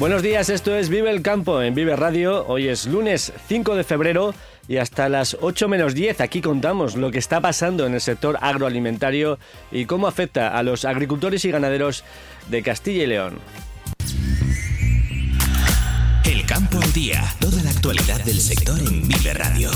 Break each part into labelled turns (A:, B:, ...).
A: Buenos días, esto es Vive el Campo en Vive Radio. Hoy es lunes 5 de febrero y hasta las 8 menos 10 aquí contamos lo que está pasando en el sector agroalimentario y cómo afecta a los agricultores y ganaderos de Castilla y León.
B: El Campo al Día, toda la actualidad del sector en Vive Radio.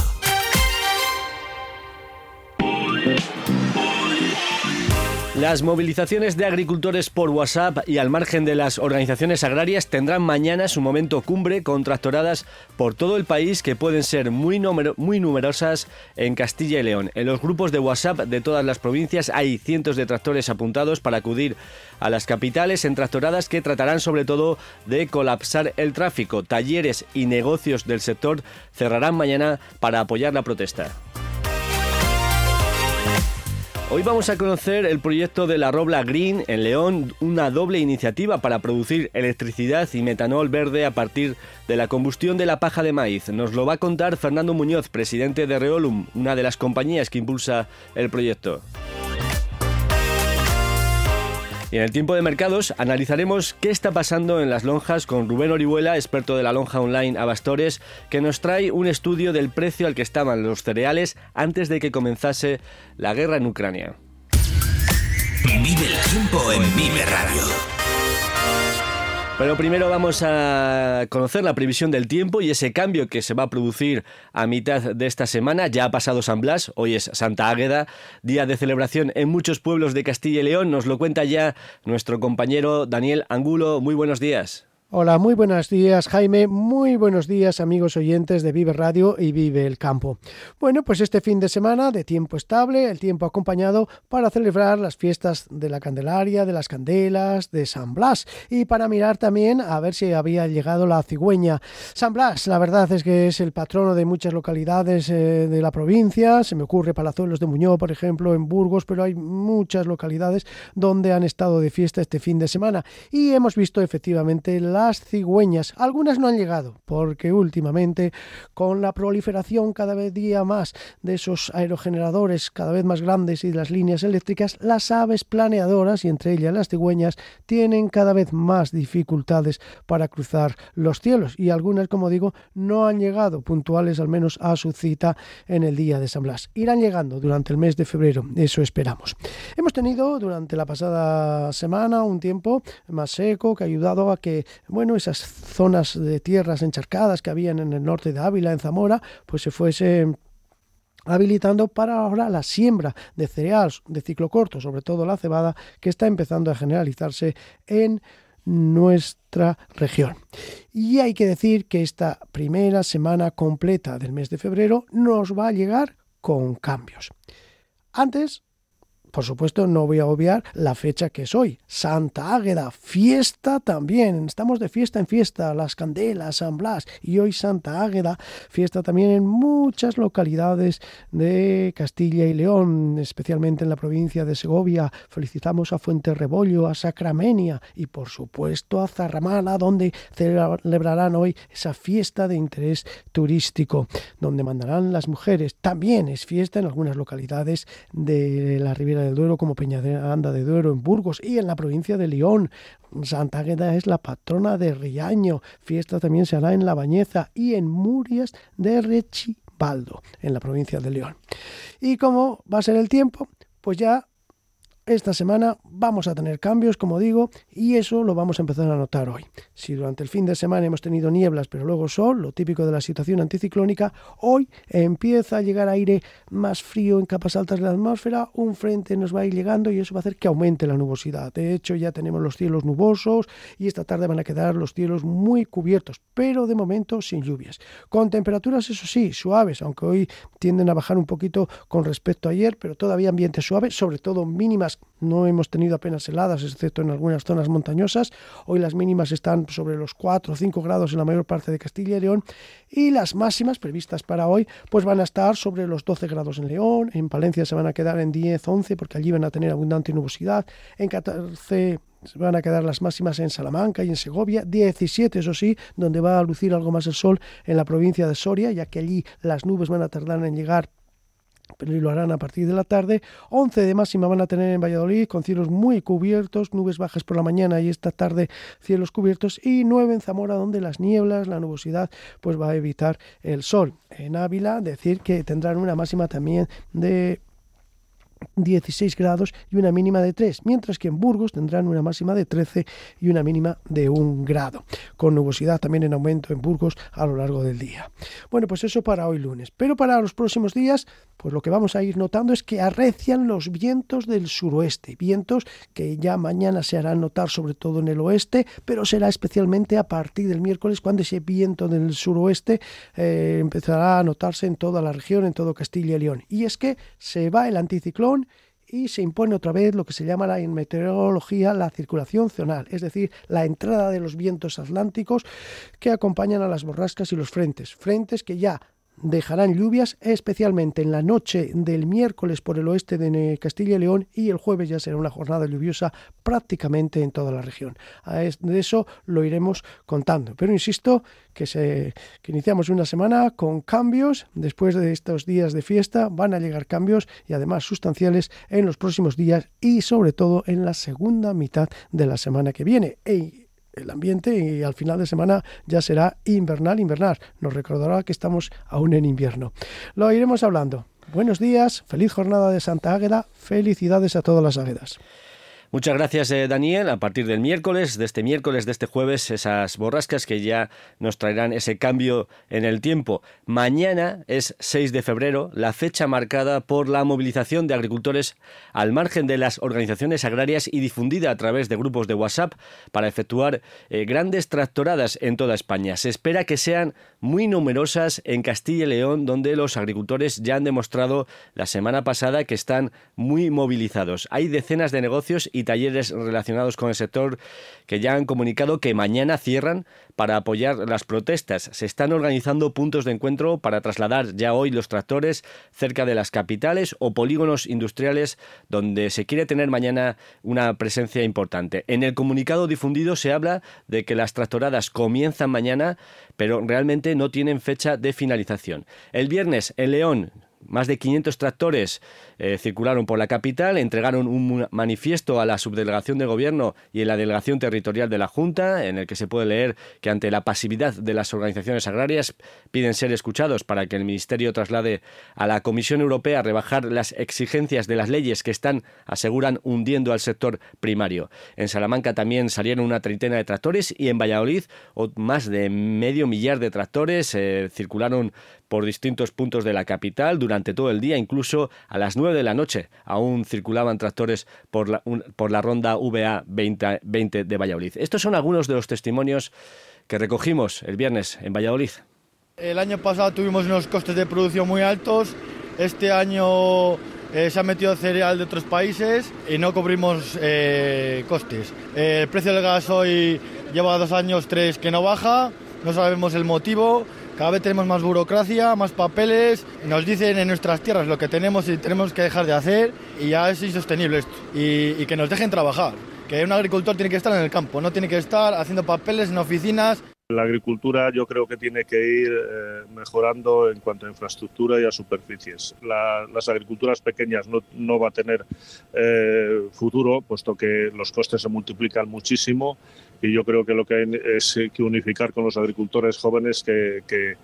A: Las movilizaciones de agricultores por WhatsApp y al margen de las organizaciones agrarias tendrán mañana su momento cumbre con tractoradas por todo el país que pueden ser muy, muy numerosas en Castilla y León. En los grupos de WhatsApp de todas las provincias hay cientos de tractores apuntados para acudir a las capitales en tractoradas que tratarán sobre todo de colapsar el tráfico. Talleres y negocios del sector cerrarán mañana para apoyar la protesta. Hoy vamos a conocer el proyecto de la Robla Green en León, una doble iniciativa para producir electricidad y metanol verde a partir de la combustión de la paja de maíz. Nos lo va a contar Fernando Muñoz, presidente de Reolum, una de las compañías que impulsa el proyecto. Y en el tiempo de mercados analizaremos qué está pasando en las lonjas con Rubén Orihuela, experto de la lonja online Abastores, que nos trae un estudio del precio al que estaban los cereales antes de que comenzase la guerra en Ucrania.
C: Vive el tiempo en Vive Radio.
A: Pero primero vamos a conocer la previsión del tiempo y ese cambio que se va a producir a mitad de esta semana. Ya ha pasado San Blas, hoy es Santa Águeda, día de celebración en muchos pueblos de Castilla y León. Nos lo cuenta ya nuestro compañero Daniel Angulo. Muy buenos días.
D: Hola, muy buenos días Jaime, muy buenos días amigos oyentes de Vive Radio y Vive el Campo. Bueno, pues este fin de semana de tiempo estable, el tiempo acompañado para celebrar las fiestas de la Candelaria, de las Candelas, de San Blas y para mirar también a ver si había llegado la cigüeña. San Blas, la verdad es que es el patrono de muchas localidades eh, de la provincia, se me ocurre Palazuelos de Muñoz, por ejemplo, en Burgos, pero hay muchas localidades donde han estado de fiesta este fin de semana y hemos visto efectivamente la cigüeñas. Algunas no han llegado, porque últimamente, con la proliferación cada vez día más de esos aerogeneradores cada vez más grandes y las líneas eléctricas, las aves planeadoras, y entre ellas las cigüeñas, tienen cada vez más dificultades para cruzar los cielos. Y algunas, como digo, no han llegado puntuales al menos a su cita en el día de San Blas. Irán llegando durante el mes de febrero, eso esperamos. Hemos tenido durante la pasada semana un tiempo más seco que ha ayudado a que bueno, esas zonas de tierras encharcadas que habían en el norte de Ávila, en Zamora, pues se fuese habilitando para ahora la siembra de cereales de ciclo corto, sobre todo la cebada, que está empezando a generalizarse en nuestra región. Y hay que decir que esta primera semana completa del mes de febrero nos va a llegar con cambios. Antes por supuesto, no voy a obviar la fecha que es hoy. Santa Águeda, fiesta también. Estamos de fiesta en fiesta, Las Candelas, San Blas y hoy Santa Águeda, fiesta también en muchas localidades de Castilla y León, especialmente en la provincia de Segovia. Felicitamos a Fuente Rebollo, a Sacramenia y por supuesto a Zarramala, donde celebrarán hoy esa fiesta de interés turístico, donde mandarán las mujeres. También es fiesta en algunas localidades de la Ribera del Duero como anda de Duero en Burgos y en la provincia de León. Santa Águeda es la patrona de Riaño. Fiesta también se hará en La Bañeza y en Murias de Rechibaldo, en la provincia de León. ¿Y cómo va a ser el tiempo? Pues ya esta semana vamos a tener cambios, como digo, y eso lo vamos a empezar a notar hoy. Si durante el fin de semana hemos tenido nieblas, pero luego sol, lo típico de la situación anticiclónica, hoy empieza a llegar aire más frío en capas altas de la atmósfera, un frente nos va a ir llegando y eso va a hacer que aumente la nubosidad. De hecho, ya tenemos los cielos nubosos y esta tarde van a quedar los cielos muy cubiertos, pero de momento sin lluvias. Con temperaturas, eso sí, suaves, aunque hoy tienden a bajar un poquito con respecto a ayer, pero todavía ambiente suave, sobre todo mínimas no hemos tenido apenas heladas, excepto en algunas zonas montañosas. Hoy las mínimas están sobre los 4 o 5 grados en la mayor parte de Castilla y León y las máximas previstas para hoy pues van a estar sobre los 12 grados en León, en Palencia se van a quedar en 10, 11 porque allí van a tener abundante nubosidad, en 14 van a quedar las máximas en Salamanca y en Segovia, 17 eso sí, donde va a lucir algo más el sol en la provincia de Soria, ya que allí las nubes van a tardar en llegar y lo harán a partir de la tarde. 11 de máxima van a tener en Valladolid, con cielos muy cubiertos, nubes bajas por la mañana y esta tarde cielos cubiertos. Y 9 en Zamora, donde las nieblas, la nubosidad, pues va a evitar el sol. En Ávila, decir que tendrán una máxima también de 16 grados y una mínima de 3, mientras que en Burgos tendrán una máxima de 13 y una mínima de 1 grado, con nubosidad también en aumento en Burgos a lo largo del día. Bueno, pues eso para hoy lunes, pero para los próximos días, pues lo que vamos a ir notando es que arrecian los vientos del suroeste, vientos que ya mañana se harán notar sobre todo en el oeste, pero será especialmente a partir del miércoles cuando ese viento del suroeste eh, empezará a notarse en toda la región, en todo Castilla y León. Y es que se va el anticiclón y se impone otra vez lo que se llama en meteorología la circulación zonal, es decir, la entrada de los vientos atlánticos que acompañan a las borrascas y los frentes, frentes que ya dejarán lluvias, especialmente en la noche del miércoles por el oeste de Castilla y León y el jueves ya será una jornada lluviosa prácticamente en toda la región. De eso lo iremos contando. Pero insisto que, se, que iniciamos una semana con cambios. Después de estos días de fiesta van a llegar cambios y además sustanciales en los próximos días y sobre todo en la segunda mitad de la semana que viene. E el ambiente y al final de semana ya será invernal, invernal. Nos recordará que estamos aún en invierno. Lo iremos hablando. Buenos días, feliz jornada de Santa Águeda, felicidades a todas las águedas.
A: Muchas gracias, eh, Daniel. A partir del miércoles, de este miércoles, de este jueves, esas borrascas que ya nos traerán ese cambio en el tiempo. Mañana es 6 de febrero, la fecha marcada por la movilización de agricultores al margen de las organizaciones agrarias y difundida a través de grupos de WhatsApp para efectuar eh, grandes tractoradas en toda España. Se espera que sean muy numerosas en Castilla y León, donde los agricultores ya han demostrado la semana pasada que están muy movilizados. Hay decenas de negocios y talleres relacionados con el sector que ya han comunicado que mañana cierran para apoyar las protestas. Se están organizando puntos de encuentro para trasladar ya hoy los tractores cerca de las capitales o polígonos industriales donde se quiere tener mañana una presencia importante. En el comunicado difundido se habla de que las tractoradas comienzan mañana, pero realmente no tienen fecha de finalización. El viernes en León más de 500 tractores eh, circularon por la capital, entregaron un manifiesto a la subdelegación de gobierno y en la delegación territorial de la Junta, en el que se puede leer que ante la pasividad de las organizaciones agrarias piden ser escuchados para que el Ministerio traslade a la Comisión Europea a rebajar las exigencias de las leyes que están, aseguran, hundiendo al sector primario. En Salamanca también salieron una treintena de tractores y en Valladolid más de medio millar de tractores eh, circularon por distintos puntos de la capital durante todo el día, incluso a las 9 de la noche. Aún circulaban tractores por la, ronda VA 20, de Valladolid. Estos son algunos de los testimonios que recogimos el viernes en Valladolid.
B: El año pasado tuvimos unos costes de producción muy altos, este año eh, se ha metido cereal de otros países y no
A: cubrimos eh, costes. el precio del gas hoy lleva dos años, tres que
B: no baja, no sabemos el motivo cada vez tenemos más burocracia, más papeles, nos dicen en nuestras tierras lo que tenemos y tenemos que dejar de hacer y ya es insostenible esto. Y, que nos dejen trabajar, que un agricultor tiene que estar en el campo, no tiene que estar haciendo papeles en oficinas. La agricultura yo creo que tiene que ir eh, mejorando en cuanto a infraestructura y a superficies. las agriculturas pequeñas no, no va a tener eh, futuro, puesto que los costes se multiplican muchísimo y yo creo que lo que hay es que unificar con los agricultores jóvenes que, que,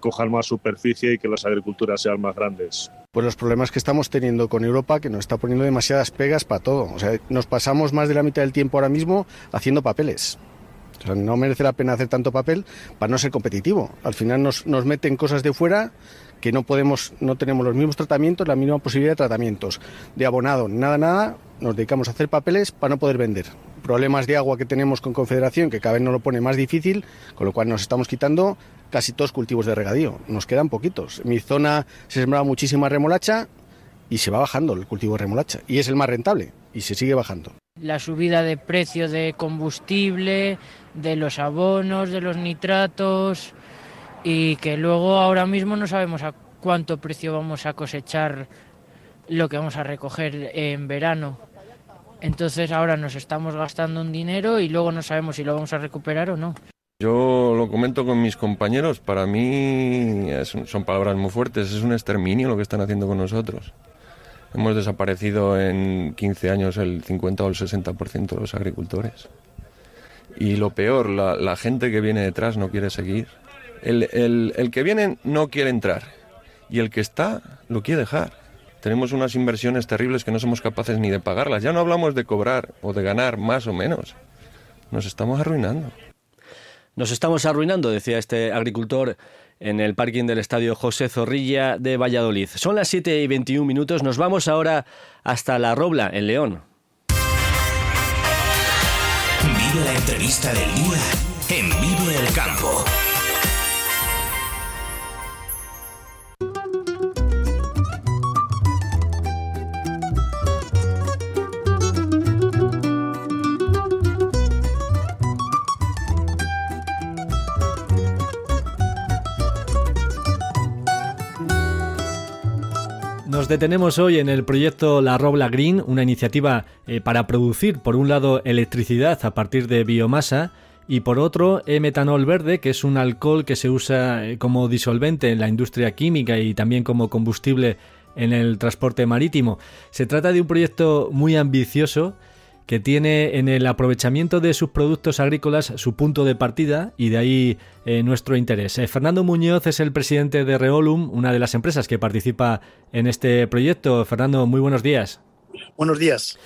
B: cojan más superficie y que las agriculturas sean más grandes.
D: Pues los problemas que estamos teniendo con Europa, que nos está poniendo demasiadas pegas para todo. O sea, nos pasamos más de la mitad del tiempo ahora mismo haciendo papeles. O sea, no merece la pena hacer tanto papel para no ser competitivo. Al final nos, nos meten cosas de fuera que no podemos, no tenemos los mismos tratamientos, la misma posibilidad de tratamientos. De abonado, nada, nada, nos dedicamos a hacer papeles para no poder vender problemas de agua que tenemos con Confederación, que cada vez nos lo pone más difícil, con lo cual nos estamos quitando casi todos cultivos de regadío. Nos quedan poquitos. En mi zona se sembraba muchísima remolacha y se va bajando el cultivo de remolacha. Y es el más rentable y se sigue
B: bajando.
C: La subida de precio de combustible, de los abonos, de los nitratos y que luego ahora mismo no sabemos a cuánto precio vamos a cosechar lo que vamos a recoger en verano. Entonces ahora nos estamos gastando un dinero y luego no sabemos si lo vamos a recuperar o no.
E: Yo lo comento con mis compañeros, para mí son palabras muy fuertes, es un exterminio lo que están haciendo con nosotros. Hemos desaparecido en 15 años el 50 o el 60% de los agricultores. Y lo peor, la, gente que viene detrás no quiere seguir. El, el que viene no quiere entrar y el que está lo quiere dejar tenemos unas inversiones terribles que no somos capaces ni de pagarlas. Ya no hablamos de cobrar o de ganar más o menos. Nos estamos arruinando.
A: Nos estamos arruinando, decía este agricultor en el parking del Estadio José Zorrilla de Valladolid. Son las 7 y 21 minutos. Nos vamos ahora hasta La Robla, en León.
C: Vive la entrevista del día en vivo el Campo.
A: Nos detenemos hoy en el proyecto La Robla Green, una iniciativa eh, para producir, por un lado, electricidad a partir de biomasa y por otro, metanol verde, que es un alcohol que se usa eh, como disolvente en la industria química y también como combustible en el transporte marítimo. Se trata de un proyecto muy ambicioso que tiene en el aprovechamiento de sus productos agrícolas su punto de partida y de ahí eh, nuestro interés. Eh, Fernando Muñoz es el presidente de Reolum, una de las empresas que participa en este proyecto. Fernando, muy buenos días.
B: Buenos días.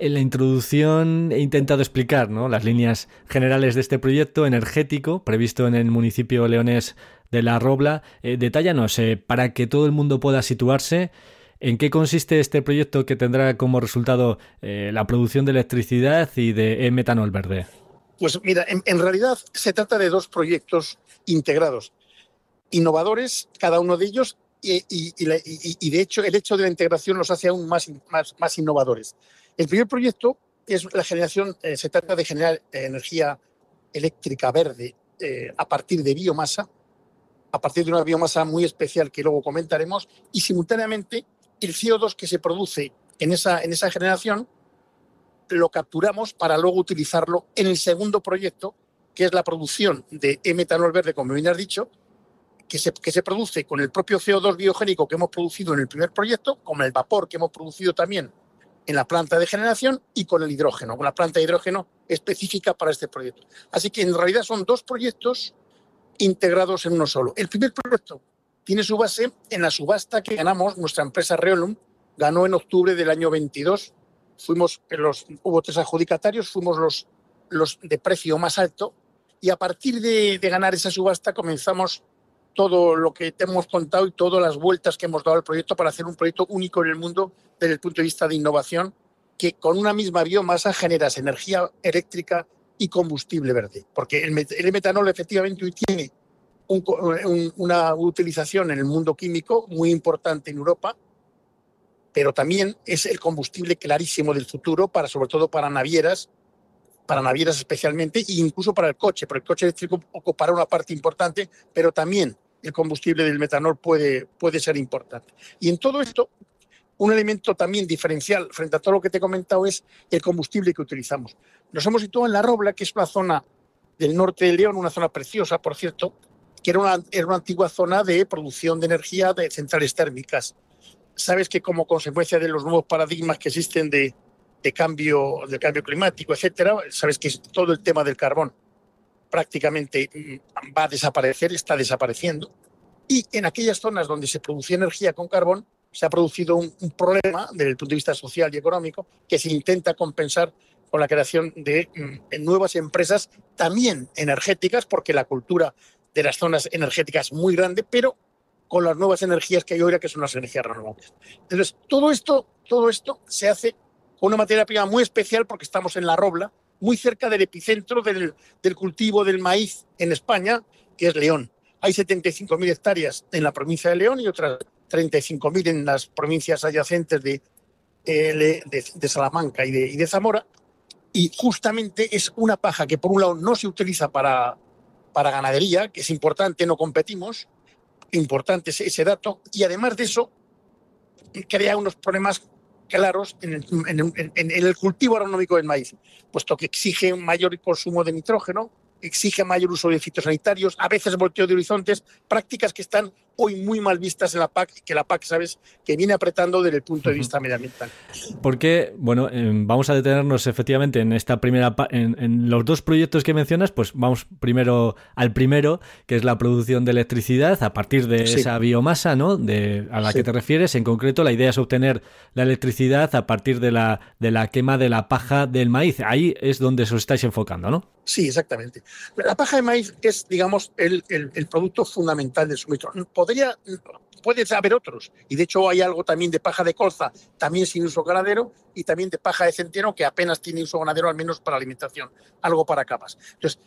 B: En
A: eh, la introducción he intentado explicar las líneas generales de este proyecto energético previsto en el municipio leonés de La Robla. Eh, detállanos, para que todo el mundo pueda situarse, ¿En qué consiste este proyecto que tendrá como resultado eh, la producción de electricidad y de metanol verde?
B: Pues mira, en, realidad se trata de dos proyectos integrados, innovadores, cada uno de ellos y, de hecho el hecho de la integración los hace aún más, más, innovadores. El primer proyecto es la generación, eh, se trata de generar eh, energía eléctrica verde a partir de biomasa, a partir de una biomasa muy especial que luego comentaremos, y simultáneamente el CO2 que se produce en esa, generación lo capturamos para luego utilizarlo en el segundo proyecto, que es la producción de metanol verde, como bien has dicho, que se, que se produce con el propio CO2 biogénico que hemos producido en el primer proyecto, con el vapor que hemos producido también en la planta de generación y con el hidrógeno, con la planta de hidrógeno específica para este proyecto. Así que en realidad son dos proyectos integrados en uno solo. El primer proyecto tiene su base en la subasta que ganamos, nuestra empresa Reolum ganó en octubre del año 22. Fuimos los, hubo tres adjudicatarios, fuimos los, los de precio más alto y a partir de, de ganar esa subasta comenzamos todo lo que te hemos contado y todas las vueltas que hemos dado al proyecto para hacer un proyecto único en el mundo desde el punto de vista de innovación, que con una misma biomasa generas energía eléctrica y combustible verde. Porque el, metanol efectivamente hoy tiene una utilización en el mundo químico muy importante en Europa, pero también es el combustible clarísimo del futuro, para, sobre todo para navieras, para navieras especialmente, e incluso para el coche, porque el coche eléctrico ocupará una parte importante, pero también el combustible del metanol puede, puede ser importante. Y en todo esto, un elemento también diferencial frente a todo lo que te he comentado es el combustible que utilizamos. Nos hemos situado en La Robla, que es una zona del norte de León, una zona preciosa, por cierto, que era una, antigua zona de producción de energía de centrales térmicas. Sabes que como consecuencia de los nuevos paradigmas que existen de, cambio, del cambio climático, etc., sabes que todo el tema del carbón prácticamente mm, va a desaparecer, está desapareciendo. Y en aquellas zonas donde se producía energía con carbón, se ha producido un, problema desde el punto de vista social y económico que se intenta compensar con la creación de mm, nuevas empresas también energéticas, porque la cultura de las zonas energéticas muy grande, pero con las nuevas energías que hay ahora, que son las energías renovables. Entonces, todo esto, todo esto se hace con una materia prima muy especial porque estamos en la Robla, muy cerca del epicentro del, cultivo del maíz en España, que es León. Hay 75.000 hectáreas en la provincia de León y otras 35.000 en las provincias adyacentes de, eh, de, Salamanca y de Zamora. Y justamente es una paja que, por un lado, no se utiliza para para ganadería, que es importante, no competimos, importante ese, dato, y además de eso, crea unos problemas claros en el, cultivo agronómico del maíz, puesto que exige un mayor consumo de nitrógeno, exige mayor uso de fitosanitarios, a veces volteo de horizontes, prácticas que están hoy muy mal vistas en la PAC, que la PAC, sabes, que viene apretando desde el punto de vista medioambiental.
A: Porque, bueno, em, vamos a detenernos efectivamente en esta primera, en, los dos proyectos que mencionas, pues vamos primero al primero, que es la producción de electricidad a partir de esa biomasa, ¿no? De, a la que te refieres. En concreto, la idea es obtener la electricidad a partir de la, de la quema de la paja del maíz. Ahí es donde os estáis enfocando, ¿no?
B: Sí, exactamente. La paja de maíz es, digamos, el, el, producto fundamental de suministro. Podemos puede haber otros. Y de hecho hay algo también de paja de colza, también sin uso ganadero, y también de paja de centeno, que apenas tiene uso ganadero, al menos para alimentación, algo para capas. Entonces,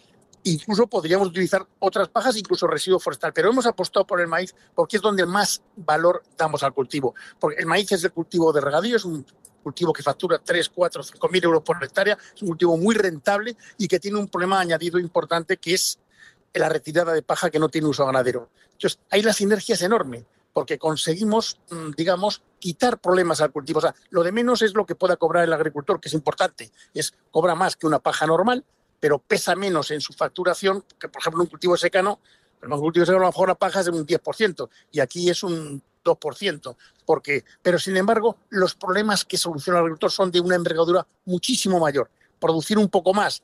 B: incluso podríamos utilizar otras pajas, incluso residuos forestal, pero hemos apostado por el maíz porque es donde más valor damos al cultivo. Porque el maíz es el cultivo de regadío, es un cultivo que factura 3, 4, 5 mil euros por hectárea, es un cultivo muy rentable y que tiene un problema añadido importante que es la retirada de paja que no tiene uso ganadero. Entonces, ahí la sinergia es enorme, porque conseguimos, mm, digamos, quitar problemas al cultivo. O sea, lo de menos es lo que pueda cobrar el agricultor, que es importante. Es cobra más que una paja normal, pero pesa menos en su facturación que, por ejemplo, un cultivo secano. Pero un cultivo secano a lo mejor la paja es de un 10% y aquí es un 2%. Porque, pero, sin embargo, los problemas que soluciona el agricultor son de una envergadura muchísimo mayor producir un poco más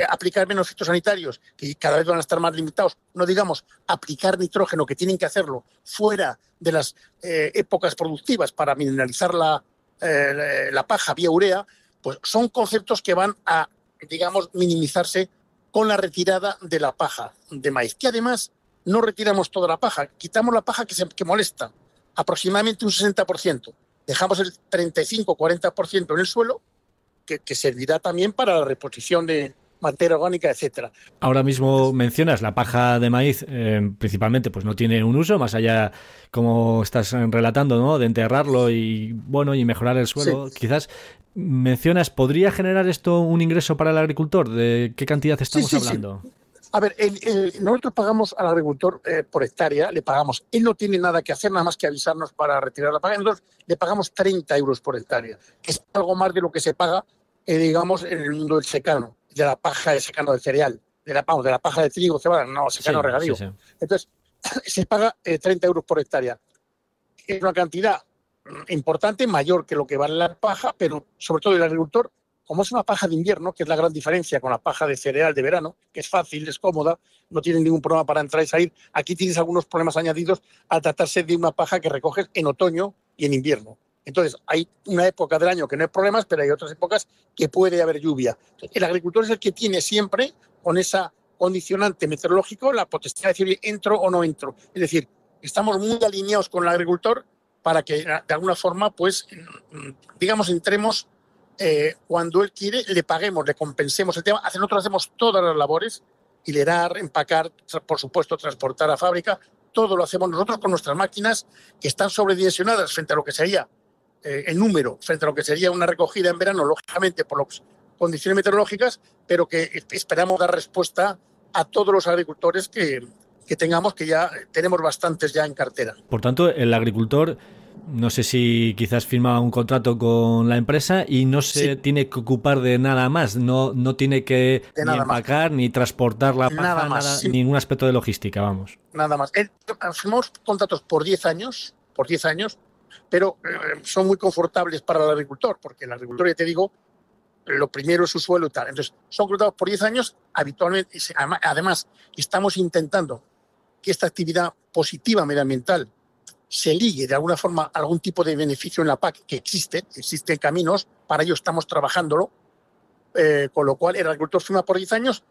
B: eh, aplicar menos fitosanitarios, sanitarios, que cada vez van a estar más limitados, no digamos aplicar nitrógeno, que tienen que hacerlo fuera de las eh, épocas productivas para mineralizar la, eh, la paja vía urea, pues son conceptos que van a, digamos, minimizarse con la retirada de la paja de maíz, que además no retiramos toda la paja, quitamos la paja que, se, molesta, aproximadamente un 60%, dejamos el 35-40% en el suelo, que servirá también para la reposición de, materia orgánica, etcétera.
A: Ahora mismo mencionas la paja de maíz, eh, principalmente, pues no tiene un uso, más allá, como estás relatando, ¿no? De enterrarlo y bueno, y mejorar el suelo, quizás. Mencionas, ¿podría generar esto un ingreso para el agricultor? ¿De qué cantidad estamos hablando?
B: A ver, nosotros pagamos al agricultor eh, por hectárea, le pagamos. Él no tiene nada que hacer, nada más que avisarnos para retirar la paja entonces le pagamos 30 euros por hectárea, que es algo más de lo que se paga, eh, digamos, en el mundo del secano de la paja de secano de cereal, de la, de la paja de trigo, cebada, no, secano regadío. Entonces, se paga 30 eh, euros por hectárea. Es una cantidad mm, importante, mayor que lo que vale la paja, pero sobre todo el agricultor, como es una paja de invierno, que es la gran diferencia con la paja de cereal de verano, que es fácil, es cómoda, no tiene ningún problema para entrar y salir, aquí tienes algunos problemas añadidos al tratarse de una paja que recoges en otoño y en invierno. Entonces, hay una época del año que no hay problemas, pero hay otras épocas que puede haber lluvia. El agricultor es el que tiene siempre, con esa condicionante meteorológico, la potestad de decir entro o no entro. Es decir, estamos muy alineados con el agricultor para que de alguna forma, pues, digamos, entremos eh, cuando él quiere, le paguemos, le compensemos el tema. Nosotros hacemos todas las labores, hilerar, empacar, por supuesto, transportar a fábrica, todo lo hacemos nosotros con nuestras máquinas que están sobredimensionadas frente a lo que sería en eh, número frente a lo que sería una recogida en verano, lógicamente por las condiciones meteorológicas, pero que esperamos dar respuesta a todos los agricultores que, tengamos, que ya tenemos bastantes ya en cartera.
A: Por tanto, el agricultor no sé si quizás firma un contrato con la empresa y no se tiene que ocupar de nada más, no, no tiene que ni empacar, ni transportar la nada más, ningún aspecto de logística, vamos.
B: Nada más. firmamos eh, contratos por 10 años, por 10 años, pero eh, son muy confortables para el agricultor, porque el agricultor, ya te digo, lo primero es su suelo y tal. Entonces, son cruzados por 10 años habitualmente. Además, estamos intentando que esta actividad positiva medioambiental se ligue de alguna forma a algún tipo de beneficio en la PAC que existe, existen caminos, para ello estamos trabajándolo, eh, con lo cual el agricultor firma por 10 años,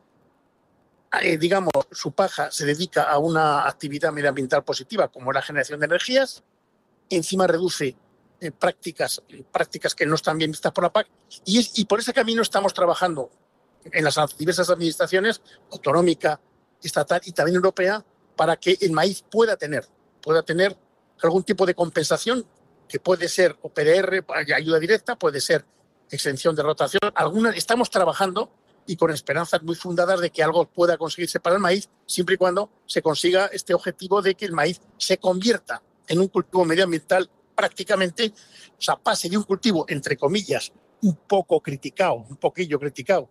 B: eh, digamos, su paja se dedica a una actividad medioambiental positiva como la generación de energías, encima reduce eh, prácticas, eh, prácticas que no están bien vistas por la PAC. Y, por ese camino estamos trabajando en las diversas administraciones, autonómica, estatal y también europea, para que el maíz pueda tener, pueda tener algún tipo de compensación, que puede ser OPR, ayuda directa, puede ser exención de rotación. estamos trabajando y con esperanzas muy fundadas de que algo pueda conseguirse para el maíz, siempre y cuando se consiga este objetivo de que el maíz se convierta en un cultivo medioambiental prácticamente, o sea, pase de un cultivo, entre comillas, un poco criticado, un poquillo criticado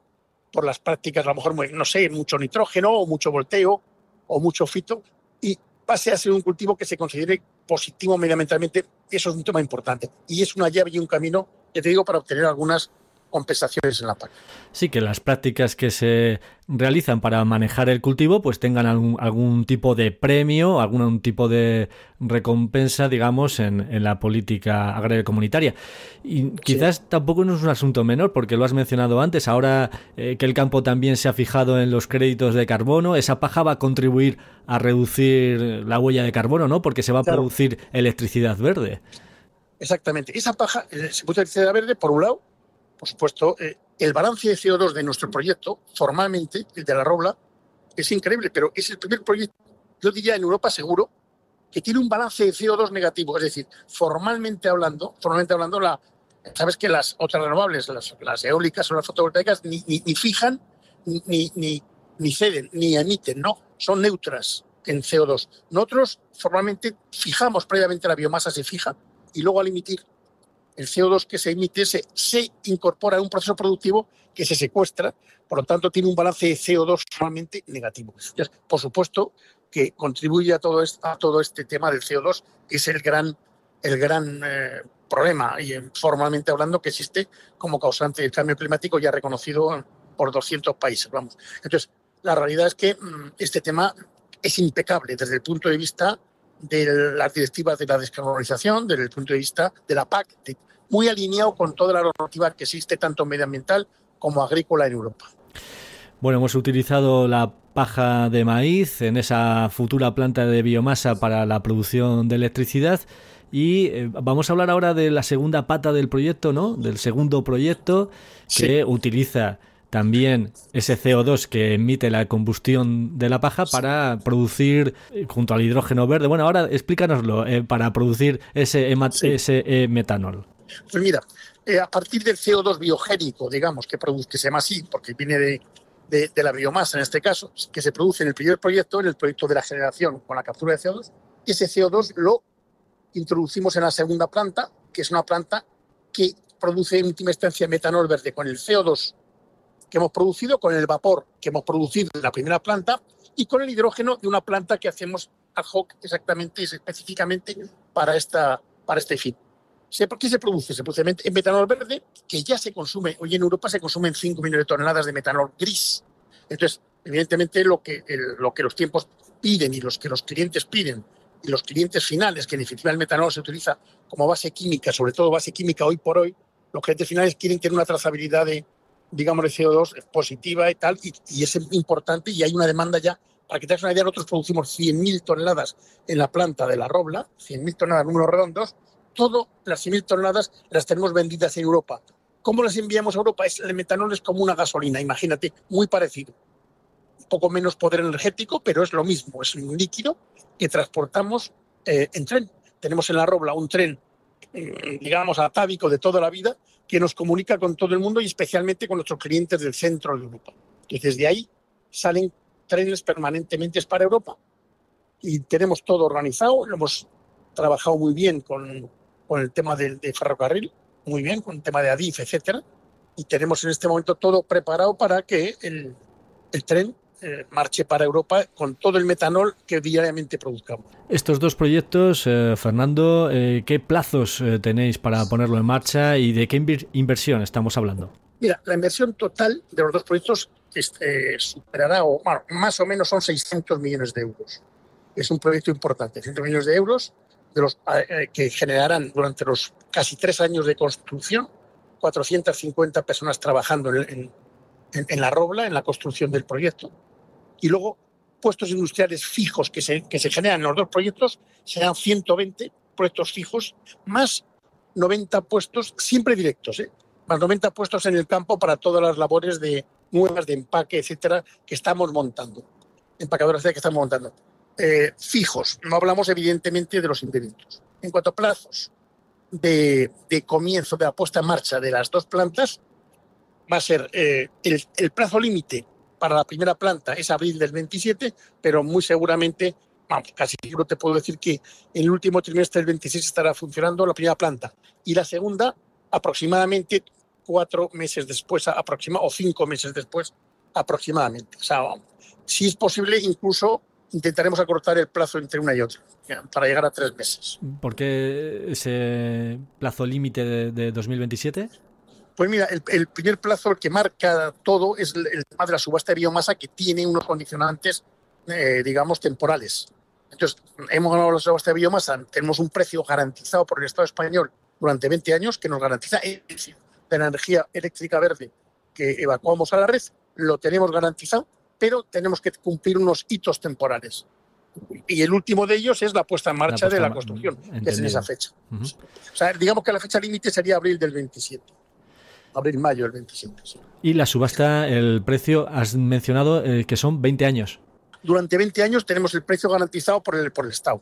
B: por las prácticas, a lo mejor, no sé, mucho nitrógeno o mucho volteo o mucho fito, y pase a ser un cultivo que se considere positivo medioambientalmente, eso es un tema importante. Y es una llave y un camino, que te digo, para obtener algunas compensaciones en la PAC.
A: Sí, que las prácticas que se realizan para manejar el cultivo pues tengan algún, tipo de premio, algún tipo de recompensa, digamos, en, la política agraria comunitaria. Y quizás tampoco no es un asunto menor, porque lo has mencionado antes, ahora eh, que el campo también se ha fijado en los créditos de carbono, esa paja va a contribuir a reducir la huella de carbono, ¿no? Porque se va a producir electricidad verde.
B: Exactamente. Esa paja eh, se puede electricidad verde, por un lado, por supuesto, eh, el balance de CO2 de nuestro proyecto, formalmente, el de la Robla, es increíble, pero es el primer proyecto, yo diría en Europa seguro, que tiene un balance de CO2 negativo. Es decir, formalmente hablando, formalmente hablando, la, sabes que las otras renovables, las, eólicas o las fotovoltaicas, ni, fijan, ni, ni, ni ceden, ni emiten, no, son neutras en CO2. Nosotros formalmente fijamos previamente la biomasa, se fija, y luego al emitir el CO2 que se emite se, se incorpora en un proceso productivo que se secuestra, por lo tanto tiene un balance de CO2 sumamente negativo. por supuesto que contribuye a todo, este, a todo este tema del CO2, que es el gran, el gran eh, problema, y eh, formalmente hablando, que existe como causante del cambio climático ya reconocido por 200 países. Vamos. Entonces, la realidad es que mm, este tema es impecable desde el punto de vista de las directivas de la descarbonización, desde el punto de vista de la PAC, de muy alineado con toda la normativa que existe, tanto medioambiental como agrícola en Europa.
A: Bueno, hemos utilizado la paja de maíz en esa futura planta de biomasa para la producción de electricidad. Y eh, vamos a hablar ahora de la segunda pata del proyecto, ¿no? Del segundo proyecto que utiliza también ese CO2 que emite la combustión de la paja para producir, eh, junto al hidrógeno verde, bueno, ahora explícanoslo, eh, para producir ese, ese metanol.
B: Pues mira, eh, a partir del CO2 biogénico, digamos, que, produce, que se llama así, porque viene de, la biomasa en este caso, que se produce en el primer proyecto, en el proyecto de la generación con la captura de CO2, ese CO2 lo introducimos en la segunda planta, que es una planta que produce en última instancia metanol verde con el CO2 que hemos producido, con el vapor que hemos producido en la primera planta y con el hidrógeno de una planta que hacemos ad hoc exactamente y específicamente para, esta, para este fin. ¿Por qué se produce? Se produce en metanol verde, que ya se consume, hoy en Europa se consumen 5 millones de toneladas de metanol gris. Entonces, evidentemente, lo que, lo que los tiempos piden y los que los clientes piden y los clientes finales, que en definitiva el metanol se utiliza como base química, sobre todo base química hoy por hoy, los clientes finales quieren tener una trazabilidad de, digamos, de CO2 positiva y tal, y, y es importante y hay una demanda ya. Para que te hagas una idea, nosotros producimos 100.000 toneladas en la planta de la Robla, 100.000 toneladas, números redondos, todas las 100.000 toneladas las tenemos vendidas en Europa. ¿Cómo las enviamos a Europa? el metanol es como una gasolina, imagínate, muy parecido. Un poco menos poder energético, pero es lo mismo, es un líquido que transportamos eh, en tren. Tenemos en la Robla un tren, mm, digamos, atávico de toda la vida, que nos comunica con todo el mundo y especialmente con nuestros clientes del centro de Europa. Y desde ahí salen trenes permanentemente para Europa. Y tenemos todo organizado, lo hemos trabajado muy bien con con el tema del de ferrocarril, muy bien, con el tema de Adif, etcétera. Y tenemos en este momento todo preparado para que el, tren eh, marche para Europa con todo el metanol que diariamente produzcamos.
A: Estos dos proyectos, eh, Fernando, eh, ¿qué plazos tenéis para ponerlo en marcha y de qué inversión estamos hablando?
B: Mira, la inversión total de los dos proyectos este, superará, o más o menos son 600 millones de euros. Es un proyecto importante, 600 millones de euros de los, eh, eh, que generarán durante los casi tres años de construcción 450 personas trabajando en, la robla, en la construcción del proyecto. Y luego, puestos industriales fijos que se, generan en los dos proyectos serán 120 puestos fijos más 90 puestos, siempre directos, ¿eh? más 90 puestos en el campo para todas las labores de nuevas de empaque, etcétera, que estamos montando. Empacadoras que estamos montando. Eh, fijos, no hablamos evidentemente de los impedimentos. En cuanto a plazos de, comienzo de la puesta en marcha de las dos plantas, va a ser eh, el, plazo límite para la primera planta es abril del 27, pero muy seguramente casi seguro te puedo decir que en el último trimestre del 26 estará funcionando la primera planta y la segunda aproximadamente cuatro meses después o cinco meses después aproximadamente. O sea, si es posible, incluso intentaremos acortar el plazo entre una y otra para llegar a tres meses.
A: ¿Por qué ese plazo límite de, 2027?
B: Pues mira, el, primer plazo que marca todo es el, tema de la subasta de biomasa que tiene unos condicionantes, eh, digamos, temporales. Entonces, hemos ganado la subasta de biomasa, tenemos un precio garantizado por el Estado español durante 20 años que nos garantiza de la energía eléctrica verde que evacuamos a la red, lo tenemos garantizado pero tenemos que cumplir unos hitos temporales. Y el último de ellos es la puesta en marcha de la construcción, que es en esa fecha. O sea, digamos que la fecha límite sería abril del 27 abril-mayo del 27.
A: Y la subasta, el precio, has mencionado eh, que son 20 años.
B: Durante 20 años tenemos el precio garantizado por el, por el Estado.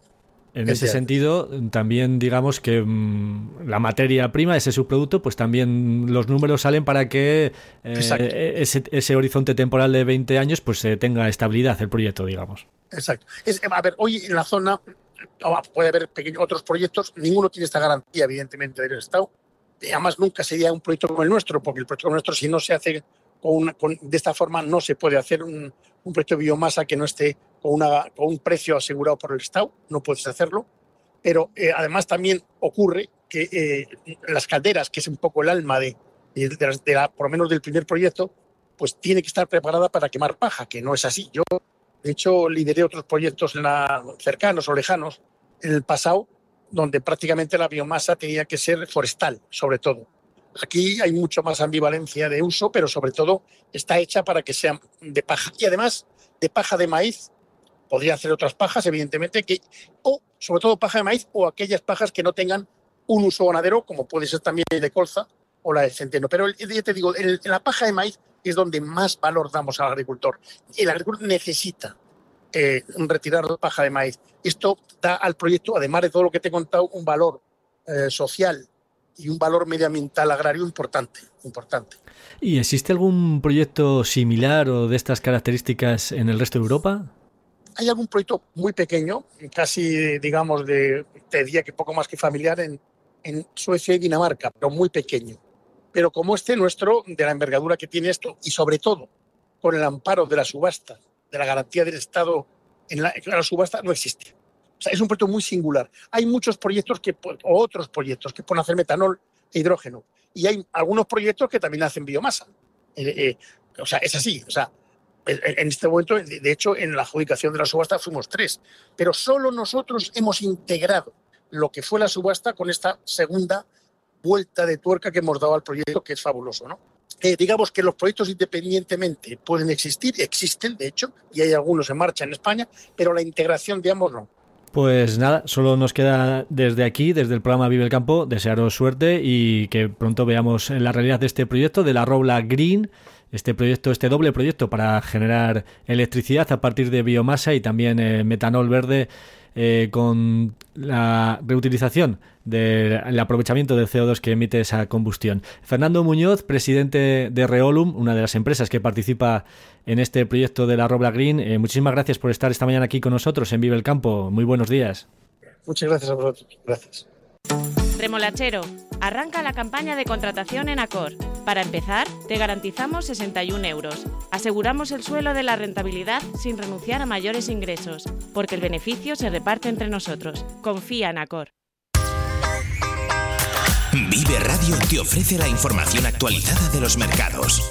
B: En ese
A: sentido, también digamos que mm, la materia prima, ese subproducto, pues también los números salen para que eh, e-, ese, horizonte temporal de 20 años pues eh, tenga estabilidad el proyecto, digamos.
B: Exacto. a ver, hoy en la zona puede haber pequeños, otros proyectos, ninguno tiene esta garantía, evidentemente, del Estado. Además, nunca sería un proyecto como el nuestro, porque el proyecto como nuestro, si no se hace de esta forma, no se puede hacer un, un proyecto de biomasa que no esté con, una, un precio asegurado por el Estado, no puedes hacerlo. Pero eh, además también ocurre que eh, las calderas, que es un poco el alma de, la, por lo menos del primer proyecto, pues tiene que estar preparada para quemar paja, que no es así. Yo, de hecho, lideré otros proyectos cercanos o lejanos en el pasado, donde prácticamente la biomasa tenía que ser forestal, sobre todo. Aquí hay mucho más ambivalencia de uso, pero sobre todo está hecha para que sea de paja. Y además de paja de maíz, podría hacer otras pajas, evidentemente, que, o sobre todo paja de maíz o aquellas pajas que no tengan un uso ganadero, como puede ser también de colza o la de centeno. Pero ya te digo, la paja de maíz es donde más valor damos al agricultor. El agricultor necesita eh, retirar la paja de maíz. Esto da al proyecto, además de todo lo que te he contado, un valor eh, social y un valor medioambiental agrario importante, importante.
A: ¿Y existe algún proyecto similar o de estas características en el resto de Europa?
B: Hay algún proyecto muy pequeño, casi digamos de, te que poco más que familiar en, Suecia y Dinamarca, pero muy pequeño. Pero como este nuestro, de la envergadura que tiene esto, y sobre todo con el amparo de la subasta, de la garantía del Estado en la, la subasta, no existe. O sea, es un proyecto muy singular. Hay muchos proyectos que, o otros proyectos que pueden hacer metanol e hidrógeno. Y hay algunos proyectos que también hacen biomasa. Eh, eh, o sea, es así. O sea, en este momento, de hecho, en la adjudicación de la subasta fuimos tres, pero solo nosotros hemos integrado lo que fue la subasta con esta segunda vuelta de tuerca que hemos dado al proyecto, que es fabuloso, ¿no? Eh, digamos que los proyectos independientemente pueden existir, existen de hecho, y hay algunos en marcha en España, pero la integración de ambos no.
A: Pues nada, solo nos queda desde aquí, desde el programa Vive el Campo, desearos suerte y que pronto veamos la realidad de este proyecto de la Robla Green, este proyecto, este doble proyecto para generar electricidad a partir de biomasa y también eh, metanol verde eh, con la reutilización del aprovechamiento del CO2 que emite esa combustión. Fernando Muñoz, presidente de Reolum, una de las empresas que participa en este proyecto de la Robla Green, eh, muchísimas gracias por estar esta mañana aquí con nosotros en Vive el Campo. Muy buenos días.
B: Muchas gracias a vosotros. Gracias.
C: Molachero, arranca la campaña de contratación en Acor. Para empezar, te garantizamos
A: 61 euros. Aseguramos el suelo de la rentabilidad sin renunciar a mayores ingresos, porque el beneficio se reparte entre nosotros. Confía en Acor.
C: Vive Radio te ofrece la información actualizada de los mercados.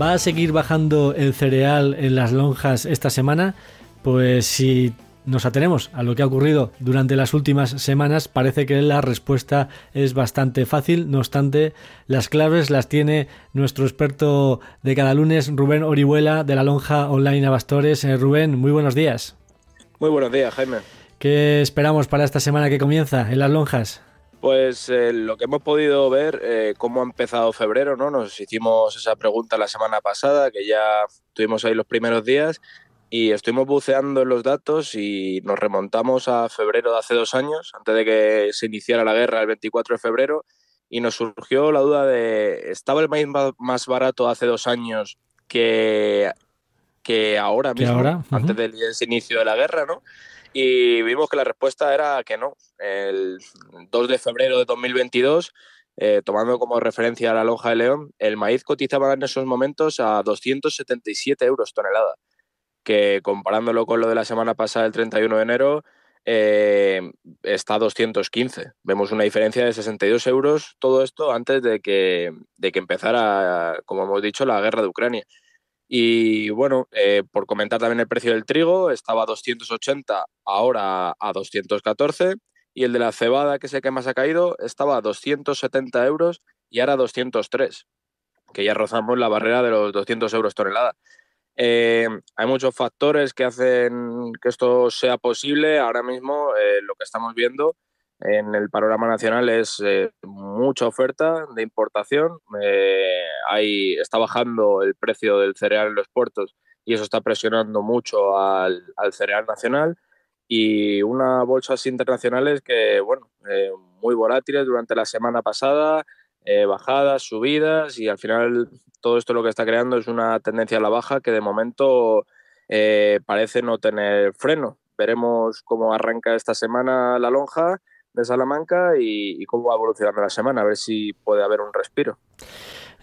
A: ¿Va a seguir bajando el cereal en las lonjas esta semana? Pues si nos atenemos a lo que ha ocurrido durante las últimas semanas, parece que la respuesta es bastante fácil. No obstante, las claves las tiene nuestro experto de cada lunes, Rubén Orihuela, de la lonja online Abastores. Eh, Rubén, muy buenos días.
C: Muy buenos días, Jaime.
A: ¿Qué esperamos para esta semana que comienza en las lonjas?
C: Pues eh, lo que hemos podido ver, eh, cómo ha empezado febrero, ¿no? Nos hicimos esa pregunta la semana pasada, que ya tuvimos ahí los primeros días, y estuvimos buceando en los datos y nos remontamos a febrero de hace dos años, antes de que se iniciara la guerra el 24 de febrero, y nos surgió la duda de, ¿estaba el maíz más barato hace dos años que, que ahora mismo, antes del inicio de la guerra, ¿no? y vimos que la respuesta era que no. El 2 de febrero de 2022, eh, tomando como referencia a la lonja de León, el maíz cotizaba en esos momentos a 277 euros tonelada, que comparándolo con lo de la semana pasada, el 31 de enero, eh, está a 215. Vemos una diferencia de 62 euros, todo esto antes de que, de que empezara, como hemos dicho, la guerra de Ucrania. Y bueno, eh, por comentar también el precio del trigo, estaba a 280, ahora a 214. Y el de la cebada, que sé que más ha caído, estaba a 270 euros y ahora a 203, que ya rozamos la barrera de los 200 euros tonelada. Eh, hay muchos factores que hacen que esto sea posible. Ahora mismo eh, lo que estamos viendo en el panorama nacional es eh, mucha oferta de importación. Eh, está bajando el precio del cereal en los puertos y eso está presionando mucho al, cereal nacional. Y unas bolsas internacionales que, bueno, eh, muy volátiles durante la semana pasada, bajadas, subidas y al final todo esto lo que está creando es una tendencia a la baja que de momento parece no tener freno. Veremos cómo arranca esta semana la lonja de Salamanca y, cómo va evolucionando la semana, a ver si puede haber un respiro.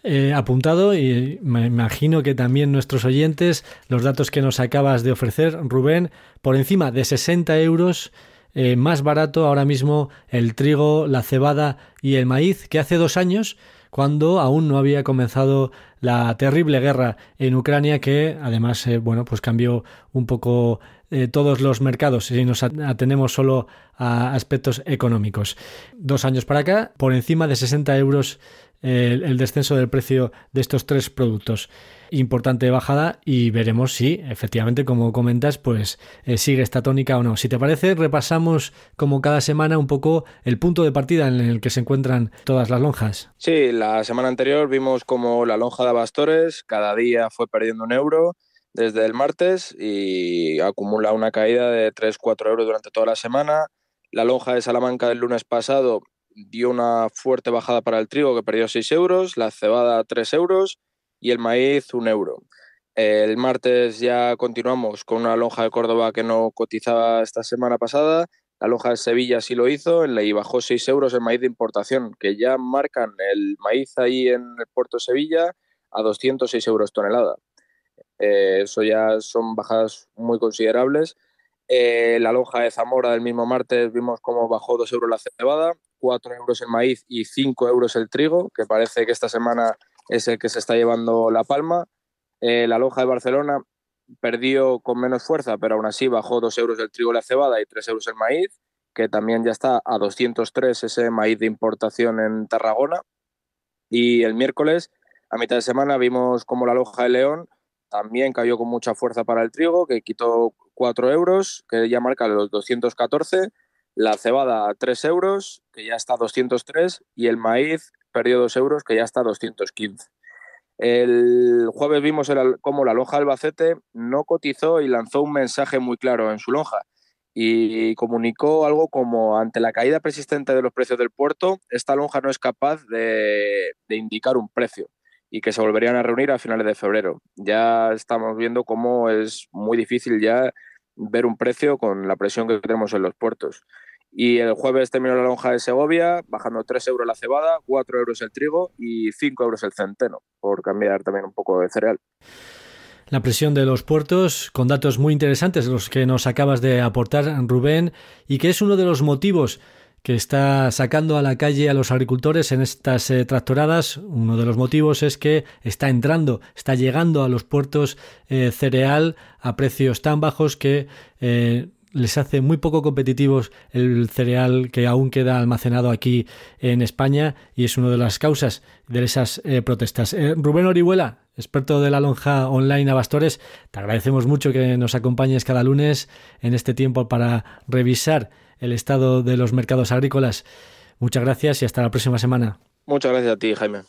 A: Eh, apuntado y me imagino que también nuestros oyentes, los datos que nos acabas de ofrecer, Rubén, por encima de 60 euros, eh, más barato ahora mismo el trigo, la cebada y el maíz que hace dos años, cuando aún no había comenzado la terrible guerra en Ucrania que además, eh, bueno, pues cambió un poco eh, todos los mercados si nos atenemos solo a aspectos económicos. Dos años para acá, por encima de 60 euros el, descenso del precio de estos tres productos. Importante bajada y veremos si efectivamente, como comentas, pues eh, sigue esta tónica o no. Si te parece, repasamos como cada semana un poco el punto de partida en el que se encuentran todas las lonjas.
C: Sí, la semana anterior vimos como la lonja de bastores cada día fue perdiendo un euro desde el martes y acumula una caída de 3-4 euros durante toda la semana. La lonja de Salamanca del lunes pasado dio una fuerte bajada para el trigo que perdió 6 euros, la cebada 3 euros y el maíz 1 euro. El martes ya continuamos con una lonja de Córdoba que no cotizaba esta semana pasada. La lonja de Sevilla sí lo hizo y bajó 6 euros el maíz de importación, que ya marcan el maíz ahí en el puerto de Sevilla a 206 euros tonelada. Eh, eso ya son bajadas muy considerables. Eh, la loja de Zamora del mismo martes vimos cómo bajó 2 euros la cebada, 4 euros el maíz y 5 euros el trigo, que parece que esta semana es el que se está llevando la palma. Eh, la loja de Barcelona perdió con menos fuerza, pero aún así bajó 2 euros el trigo y la cebada y 3 euros el maíz, que también ya está a 203 ese maíz de importación en Tarragona. Y el miércoles, a mitad de semana, vimos cómo la loja de León también cayó con mucha fuerza para el trigo, que quitó 4 euros, que ya marca los 214, la cebada 3 euros, que ya está 203, y el maíz perdió 2 euros, que ya está 215. El jueves vimos cómo la lonja Albacete no cotizó y lanzó un mensaje muy claro en su lonja y comunicó algo como ante la caída persistente de los precios del puerto, esta lonja no es capaz de indicar un precio y que se volverían a reunir a finales de febrero. Ya estamos viendo cómo es muy difícil ya ver un precio con la presión que tenemos en los puertos. Y el jueves terminó la lonja de Segovia, bajando 3 euros la cebada, 4 euros el trigo y 5 euros el centeno, por cambiar también un poco de cereal. La
A: presión de los puertos, con datos muy interesantes los que nos acabas de aportar, Rubén, y que es uno de los motivos que está sacando a la calle a los agricultores en estas eh, tractoradas. Uno de los motivos es que está entrando, está llegando a los puertos eh, cereal a precios tan bajos que eh, les hace muy poco competitivos el cereal que aún queda almacenado aquí en España y es una de las causas de esas eh, protestas. Eh, Rubén Orihuela, experto de la lonja online a Bastores, te agradecemos mucho que nos acompañes cada lunes en este tiempo para revisar el estado de los mercados agrícolas. Muchas gracias y hasta la próxima semana.
C: Muchas gracias a ti, Jaime.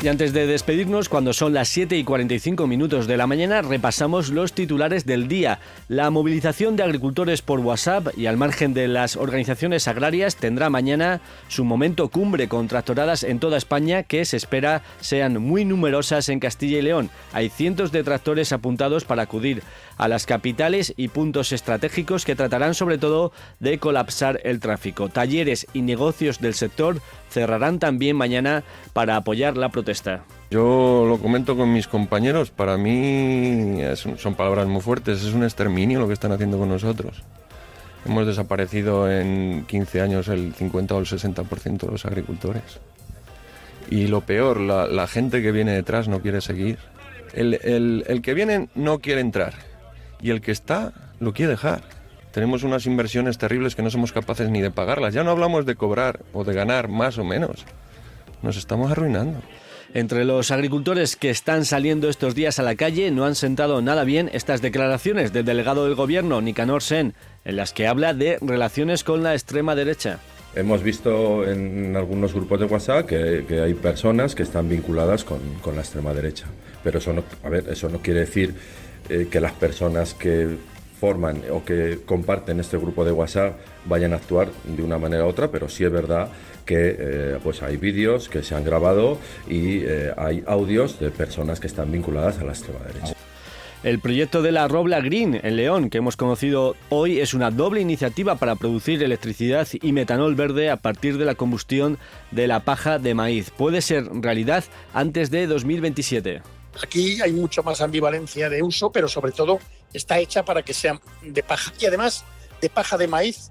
A: Y antes de despedirnos, cuando son las 7 y 45 minutos de la mañana, repasamos los titulares del día. La movilización de agricultores por WhatsApp y al margen de las organizaciones agrarias tendrá mañana su momento cumbre con tractoradas en toda España que se espera sean muy numerosas en Castilla y León. Hay cientos de tractores apuntados para acudir a las capitales y puntos estratégicos que tratarán sobre todo de colapsar el tráfico. Talleres y negocios del sector cerrarán también mañana para apoyar la protesta.
E: Yo lo comento con mis compañeros, para mí son palabras muy fuertes, es un exterminio lo que están haciendo con nosotros. Hemos desaparecido en 15 años el 50 o el 60% de los agricultores. Y lo peor, la, gente que viene detrás no quiere seguir. el que viene no quiere entrar y el que está lo quiere dejar tenemos unas inversiones terribles que no somos capaces ni de pagarlas. Ya no hablamos de cobrar o de ganar más o menos. Nos estamos arruinando. Entre los agricultores que
A: están saliendo estos días a la calle no han sentado nada bien estas declaraciones del delegado del gobierno, Nicanor Sen, en las que habla de relaciones con la extrema derecha.
E: Hemos visto en algunos grupos de WhatsApp que, hay personas que están vinculadas con, con, la extrema derecha. Pero eso no, a ver, eso no quiere decir eh, que las personas que forman o que comparten este grupo de WhatsApp vayan a actuar de una manera u otra, pero sí es verdad que eh, pues hay vídeos que se han grabado y eh, hay audios de personas que están vinculadas a la extrema derecha.
A: El proyecto de la Robla Green en León, que hemos conocido hoy, es una doble iniciativa para producir electricidad y metanol verde a partir de la combustión de la paja de maíz. Puede ser realidad antes de 2027.
B: Aquí hay mucho más ambivalencia de uso, pero sobre todo está hecha para que sea de paja. Y además de paja de maíz,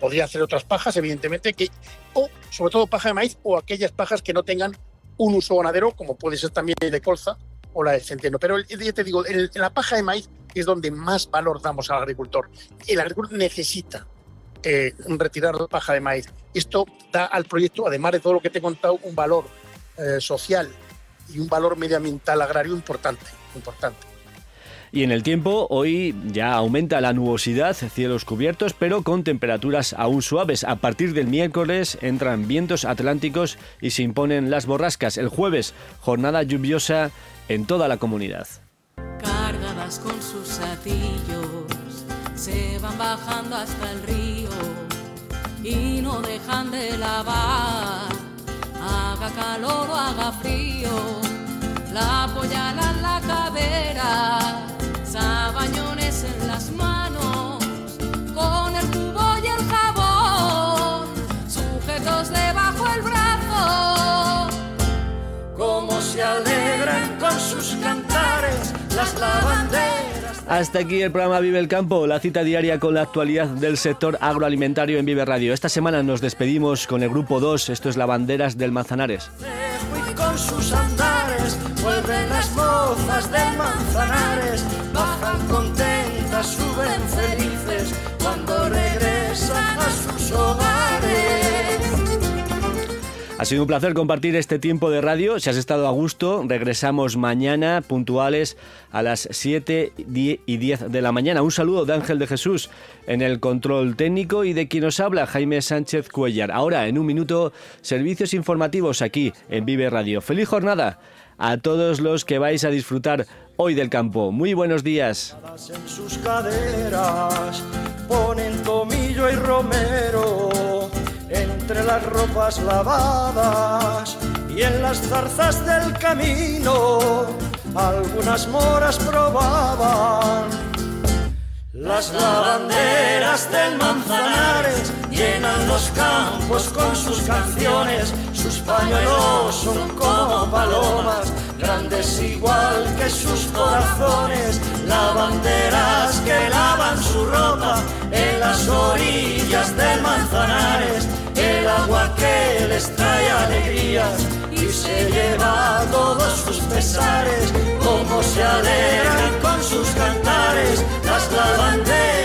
B: podría hacer otras pajas, evidentemente, que, o sobre todo paja de maíz o aquellas pajas que no tengan un uso ganadero, como puede ser también de colza o la de centeno. Pero ya te digo, en la paja de maíz es donde más valor damos al agricultor. El agricultor necesita eh, retirar la paja de maíz. Esto da al proyecto, además de todo lo que te he contado, un valor eh, social, y un valor medioambiental agrario importante, importante.
A: Y en el tiempo, hoy ya aumenta la nubosidad, cielos cubiertos, pero con temperaturas aún suaves. A partir del miércoles entran vientos atlánticos y se imponen las borrascas. El jueves, jornada lluviosa en toda la comunidad.
F: se van bajando hasta el río y no dejan de lavar haga calor o haga frío, la apoyará en la cadera, sabañones en las manos, con el cubo y el jabón, sujetos debajo el brazo. Como se alegran con sus cantares las lavas
A: hasta aquí el programa Vive el Campo, la cita diaria con la actualidad del sector agroalimentario en Vive Radio. Esta semana nos despedimos con el grupo 2, esto es banderas del Manzanares.
F: Con sus las mozas del Manzanares, bajan contentas, suben felices cuando sus
A: ha sido un placer compartir este tiempo de radio. Si has estado a gusto, regresamos mañana puntuales a las 7 y 10 de la mañana. Un saludo de Ángel de Jesús en el control técnico y de quien nos habla, Jaime Sánchez Cuellar. Ahora, en un minuto, servicios informativos aquí en Vive Radio. Feliz jornada a todos los que vais a disfrutar hoy del campo. Muy buenos días
F: entre las ropas lavadas y en las zarzas del camino algunas moras probaban. Las lavanderas del Manzanares llenan los campos con sus canciones sus pañuelos son como palomas, grandes igual que sus corazones, lavanderas que lavan su ropa en las orillas del Manzanares, el agua que les trae alegrías y se lleva todos sus pesares, como se alegran con sus cantares las lavanderas